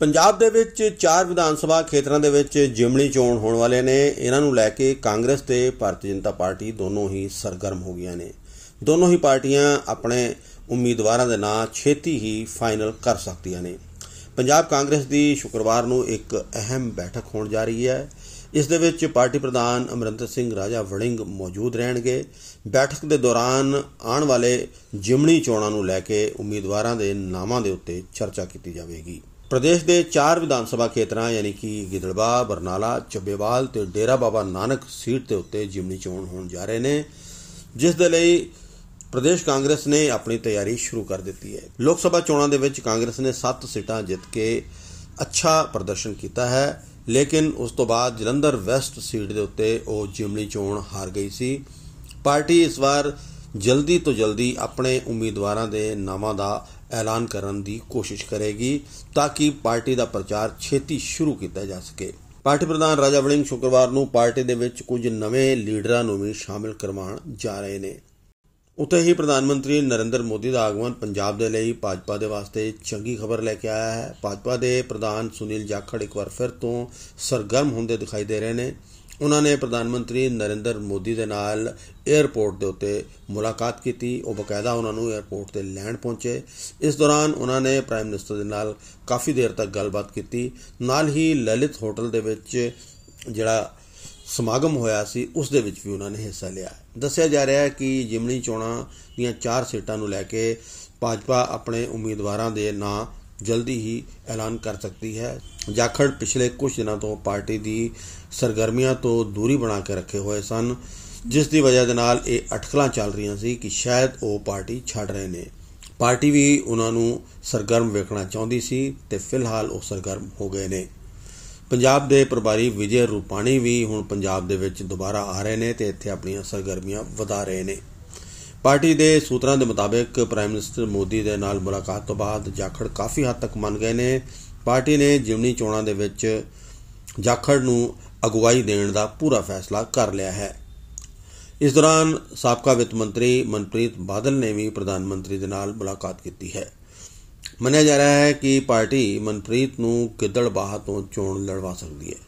ਪੰਜਾਬ ਦੇ ਵਿੱਚ ਚਾਰ ਵਿਧਾਨ ਸਭਾ ਖੇਤਰਾਂ ਦੇ ਵਿੱਚ ਜਿਮਣੀ ਚੋਣ ਹੋਣ ਵਾਲੇ ਨੇ ਇਹਨਾਂ ਨੂੰ ਲੈ ਕੇ ਕਾਂਗਰਸ ਤੇ ਭਾਰਤੀ ਜਨਤਾ ਪਾਰਟੀ ਦੋਨੋਂ ਹੀ ਸਰਗਰਮ ਹੋ ਗਈਆਂ ਨੇ ਦੋਨੋਂ ਹੀ ਪਾਰਟੀਆਂ ਆਪਣੇ ਉਮੀਦਵਾਰਾਂ ਦੇ ਨਾਂ ਛੇਤੀ ਹੀ ਫਾਈਨਲ ਕਰ ਸਕਦੀਆਂ ਨੇ ਪੰਜਾਬ ਕਾਂਗਰਸ ਦੀ ਸ਼ੁੱਕਰਵਾਰ ਨੂੰ ਇੱਕ ਅਹਿਮ ਬੈਠਕ ਹੋਣ ਜਾ ਰਹੀ ਹੈ ਇਸ ਦੇ ਵਿੱਚ ਪਾਰਟੀ ਪ੍ਰਧਾਨ ਅਮਰਿੰਦਰ ਸਿੰਘ ਰਾਜਾ ਵੜਿੰਗ ਮੌਜੂਦ ਰਹਿਣਗੇ ਬੈਠਕ ਦੇ ਦੌਰਾਨ ਆਉਣ ਵਾਲੇ ਜਿਮਣੀ ਚੋਣਾਂ ਨੂੰ ਲੈ ਕੇ ਉਮੀਦਵਾਰਾਂ ਦੇ ਨਾਵਾਂ ਦੇ ਉੱਤੇ ਚਰਚਾ ਕੀਤੀ ਜਾਵੇਗੀ ਪ੍ਰਦੇਸ਼ ਦੇ ਚਾਰ ਵਿਧਾਨ ਸਭਾ ਖੇਤਰਾਂ ਯਾਨੀ ਕਿ ਗਿੱਦੜਬਾ ਬਰਨਾਲਾ ਚੱਬੇਵਾਲ ਤੇ ਡੇਰਾ ਬਾਬਾ ਨਾਨਕ ਸੀਟ ਤੇ ਉੱਤੇ ਜਿਮਨੀ ਚੋਣ ਹੋਣ ਜਾ ਰਹੇ ਨੇ ਜਿਸ ਦੇ ਲਈ ਪ੍ਰਦੇਸ਼ ਕਾਂਗਰਸ ਨੇ ਆਪਣੀ ਤਿਆਰੀ ਸ਼ੁਰੂ ਕਰ ਦਿੱਤੀ ਹੈ ਲੋਕ ਸਭਾ ਚੋਣਾਂ ਦੇ ਵਿੱਚ ਕਾਂਗਰਸ ਨੇ 7 ਸੀਟਾਂ ਜਿੱਤ ਕੇ ਅੱਛਾ ਪ੍ਰਦਰਸ਼ਨ ਕੀਤਾ ਹੈ ਲੇਕਿਨ ਉਸ ਤੋਂ ਬਾਅਦ ਜਲੰਧਰ ਵੈਸਟ ਸੀਟ ਦੇ ਉੱਤੇ ਉਹ ਜਿਮਨੀ ਚੋਣ ਹਾਰ ਗਈ ਸੀ ਪਾਰਟੀ ਇਸ ਵਾਰ ਜਲਦੀ ਤੋਂ ਜਲਦੀ ਆਪਣੇ ਉਮੀਦਵਾਰਾਂ ਦੇ ਨਾਵਾਂ ਦਾ ਐਲਾਨ ਕਰਨ ਦੀ ਕੋਸ਼ਿਸ਼ ਕਰੇਗੀ ਤਾਂ ਕਿ ਪਾਰਟੀ ਦਾ ਪ੍ਰਚਾਰ ਛੇਤੀ ਸ਼ੁਰੂ ਕੀਤਾ ਜਾ ਸਕੇ ਪਾਰਟੀ ਪ੍ਰਧਾਨ ਰਾਜਾ ਵੜਿੰਗ ਸ਼ੁੱਕਰਵਾਰ ਨੂੰ ਪਾਰਟੀ ਦੇ ਵਿੱਚ ਕੁਝ ਨਵੇਂ ਲੀਡਰਾਂ ਨੂੰ ਵੀ ਸ਼ਾਮਿਲ ਕਰਵਾਉਣ ਜਾ ਰਹੇ ਨੇ ਉਤੇ ਹੀ ਪ੍ਰਧਾਨ ਮੰਤਰੀ ਨਰਿੰਦਰ ਮੋਦੀ ਦਾ ਆਗਮਨ ਪੰਜਾਬ ਦੇ ਲਈ ਭਾਜਪਾ ਦੇ ਵਾਸਤੇ ਚੰਗੀ ਖਬਰ ਲੈ ਕੇ ਆਇਆ ਹੈ ਭਾਜਪਾ ਦੇ ਪ੍ਰਧਾਨ ਸੁਨੀਲ ਜਾਖੜ ਇੱਕ ਵਾਰ ਫਿਰ ਤੋਂ ਸਰਗਰਮ ਹੁੰਦੇ ਦਿਖਾਈ ਦੇ ਰਹੇ ਨੇ ਉਹਨਾਂ ਨੇ ਪ੍ਰਧਾਨ ਮੰਤਰੀ ਨਰਿੰਦਰ ਮੋਦੀ ਦੇ ਨਾਲ 에ਅਰਪੋਰਟ ਦੇ ਉੱਤੇ ਮੁਲਾਕਾਤ ਕੀਤੀ ਉਹ ਬਕਾਇਦਾ ਉਹਨਾਂ ਨੂੰ 에ਅਰਪੋਰਟ ਤੇ ਲੈਣ ਪਹੁੰਚੇ ਇਸ ਦੌਰਾਨ ਉਹਨਾਂ ਨੇ ਪ੍ਰਾਈਮ ਮਿਨਿਸਟਰ ਦੇ ਨਾਲ ਕਾਫੀ ਦੇਰ ਤੱਕ ਗੱਲਬਾਤ ਕੀਤੀ ਨਾਲ ਹੀ ਲਲਿਤ ਹੋਟਲ ਦੇ ਵਿੱਚ ਜਿਹੜਾ ਸਮਾਗਮ ਹੋਇਆ ਸੀ ਉਸ ਦੇ ਵਿੱਚ ਵੀ ਉਹਨਾਂ ਨੇ ਹਿੱਸਾ ਲਿਆ ਦੱਸਿਆ ਜਾ ਰਿਹਾ ਹੈ ਕਿ ਜਿਮਣੀ ਚੋਣਾਂ ਦੀਆਂ 4 ਸੀਟਾਂ ਨੂੰ ਲੈ ਕੇ ਭਾਜਪਾ ਆਪਣੇ ਉਮੀਦਵਾਰਾਂ ਦੇ ਨਾਂ ਜਲਦੀ ਹੀ ਐਲਾਨ ਕਰ ਸਕਦੀ ਹੈ ਜਾਖੜ ਪਿਛਲੇ ਕੁਝ ਦਿਨਾਂ ਤੋਂ ਪਾਰਟੀ ਦੀ ਸਰਗਰਮੀਆਂ ਤੋਂ ਦੂਰੀ ਬਣਾ ਕੇ ਰੱਖੇ ਹੋਏ ਸਨ ਜਿਸ ਦੀ ਵਜ੍ਹਾ ਦੇ ਨਾਲ ਇਹ ਅਟਕਲਾਂ ਚੱਲ ਰਹੀਆਂ ਸੀ ਕਿ ਸ਼ਾਇਦ ਉਹ ਪਾਰਟੀ ਛੱਡ ਰਹੇ ਨੇ ਪਾਰਟੀ ਵੀ ਉਹਨਾਂ ਨੂੰ ਸਰਗਰਮ ਵੇਖਣਾ ਚਾਹੁੰਦੀ ਸੀ ਤੇ ਫਿਲਹਾਲ ਉਹ ਸਰਗਰਮ ਹੋ ਗਏ ਨੇ ਪੰਜਾਬ ਦੇ ਪ੍ਰਭਾਰੀ ਵਿਜੇ ਰੂਪਾਣੀ ਵੀ ਹੁਣ ਪੰਜਾਬ ਦੇ ਵਿੱਚ ਦੁਬਾਰਾ ਆ ਰਹੇ ਨੇ ਤੇ ਇੱਥੇ ਆਪਣੀਆਂ ਸਰਗਰਮੀਆਂ ਵਧਾ ਰਹੇ ਨੇ ਪਾਰਟੀ ਦੇ ਸੂਤਰਾਂ ਦੇ ਮੁਤਾਬਕ ਪ੍ਰਾਈਮ ਮਿਨਿਸਟਰ ਮੋਦੀ ਦੇ ਨਾਲ ਮੁਲਾਕਾਤ ਤੋਂ ਬਾਅਦ ਜਾਖੜ ਕਾਫੀ ਹੱਦ ਤੱਕ ਮੰਨ ਗਏ ਨੇ ਪਾਰਟੀ ਨੇ ਜਿਮਨੀ ਚੋਣਾਂ ਦੇ ਵਿੱਚ ਜਾਖੜ ਨੂੰ ਅਗਵਾਈ ਦੇਣ ਦਾ ਪੂਰਾ ਫੈਸਲਾ ਕਰ ਲਿਆ ਹੈ ਇਸ ਦੌਰਾਨ ਸਾਬਕਾ ਵਿੱਤ ਮੰਤਰੀ ਮਨਪ੍ਰੀਤ ਬਾਦਲ ਨੇ ਵੀ ਪ੍ਰਧਾਨ ਮੰਤਰੀ ਦੇ ਨਾਲ ਮੁਲਾਕਾਤ ਕੀਤੀ ਹੈ ਮੰਨਿਆ ਜਾ ਰਿਹਾ ਹੈ ਕਿ ਪਾਰਟੀ ਮਨਪ੍ਰੀਤ ਨੂੰ ਕਿਦੜ ਬਾਹਤੋਂ ਚੋਣ ਲੜਵਾ ਸਕਦੀ ਹੈ